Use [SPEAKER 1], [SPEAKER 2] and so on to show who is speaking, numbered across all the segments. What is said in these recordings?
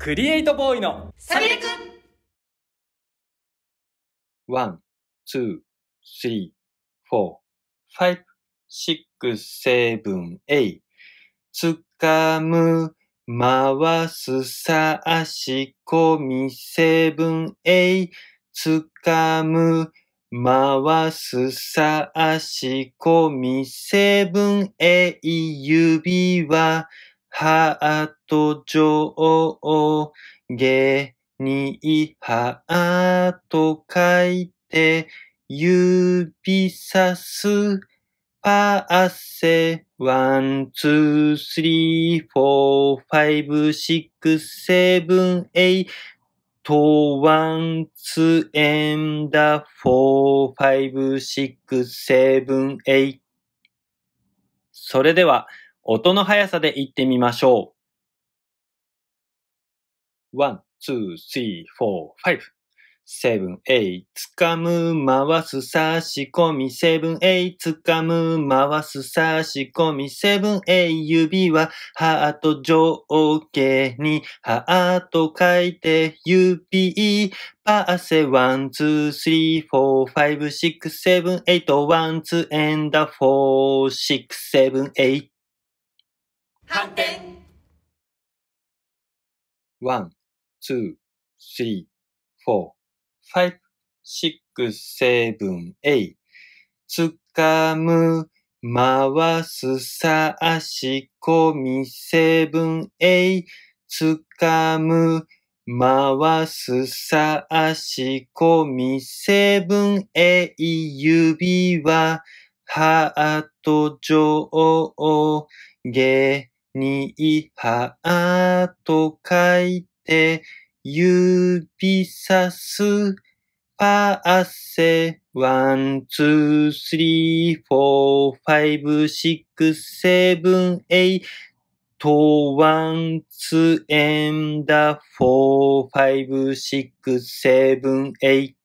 [SPEAKER 1] クリエイトボーイのサビレくワン、ツー、スリー、フォー、ファイブ、シックス、セブン、エイ。つかむ、回す、さあ、しこみ、セブン、エイ。つかむ、回す、さあ、しこみ、セブン、エイ、指は、ハート上下にハート書いて指さすパーセワン、ツー、スリー、フォー、ファイブ、シックス、セブン、エイト、ワン、ツエンダ、フォー、ファイブ、シックス、セブン、エイそれでは、音の速さで言ってみましょう。one, two, three, four, five. セブン、エイ、つかむ、回す、差し込み、セブン、エイ、つかむ、回す、差し込み、セブン、エイ、指は、ハート上下に、ハート書いて、指、パーセ、ワン、ツー、スリー、フォー、ファイブ、シックス、セブン、エイト、ワン、ツー、エンダ、フォー、シックス、セブン、エイト。反転 !1、2、3、4、5、6、7、8。つかむ、回す、さあ、しこみ、セブン、エイ。つかむ、回す、さあ、しこみ、セブン、エイ。指は、ハート、上下、にいはーと書いて、指さす、パーセ、ワン、ツー、スリー、フォー、ファイブ、シックス、セブン、エイト、ワン、ツー、エンダ、フォー、ファイブ、シックス、セブン、エイ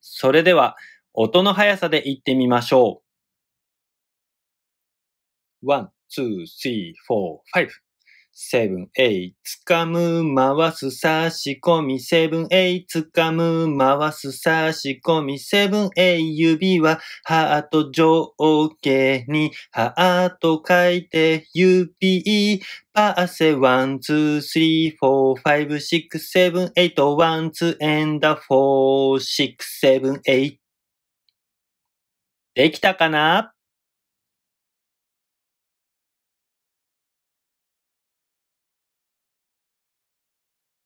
[SPEAKER 1] それでは、音の速さで言ってみましょう。ワン、two, three, four, five. セブン、エイ、つかむ、回す、差し込み、セブン、エイ、つかむ、回す、差し込み、セブン、エイ、指は、ハート上下に、ハート書いて、指、パーセ、ワン、ツー、スリー、フォー、ファイブ、シクセブン、エイト、ワン、ツー、エンダ、フォー、シックセブン、エイ。できたかな